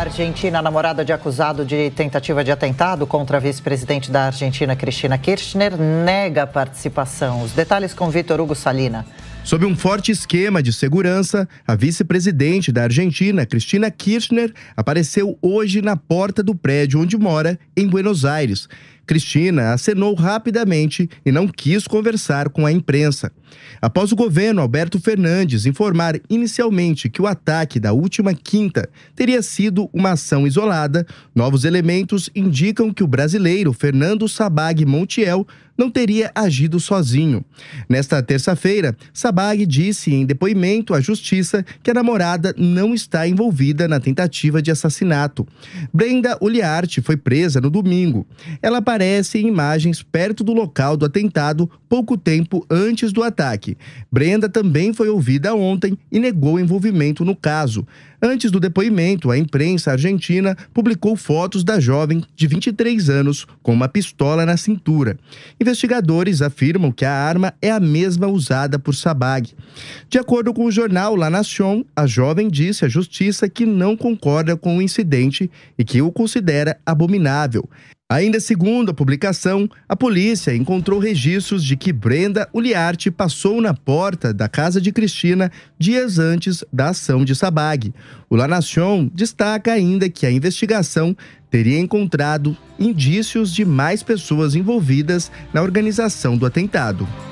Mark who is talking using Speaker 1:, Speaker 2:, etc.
Speaker 1: Argentina, namorada de acusado de tentativa de atentado contra a vice-presidente da Argentina, Cristina Kirchner, nega a participação. Os detalhes com Vitor Hugo Salina.
Speaker 2: Sob um forte esquema de segurança, a vice-presidente da Argentina, Cristina Kirchner, apareceu hoje na porta do prédio onde mora, em Buenos Aires. Cristina acenou rapidamente e não quis conversar com a imprensa. Após o governo Alberto Fernandes informar inicialmente que o ataque da última quinta teria sido uma ação isolada, novos elementos indicam que o brasileiro Fernando Sabag Montiel não teria agido sozinho. Nesta terça-feira, Sabag disse em depoimento à justiça que a namorada não está envolvida na tentativa de assassinato. Brenda Uliarte foi presa no domingo. Ela aparece em imagens perto do local do atentado pouco tempo antes do ataque. Brenda também foi ouvida ontem e negou envolvimento no caso. Antes do depoimento, a imprensa argentina publicou fotos da jovem de 23 anos com uma pistola na cintura. Investigadores afirmam que a arma é a mesma usada por Sabag. De acordo com o jornal La Nación, a jovem disse à justiça que não concorda com o incidente e que o considera abominável. Ainda segundo a publicação, a polícia encontrou registros de que Brenda Uliarte passou na porta da casa de Cristina dias antes da ação de Sabag. O La Nación destaca ainda que a investigação teria encontrado indícios de mais pessoas envolvidas na organização do atentado.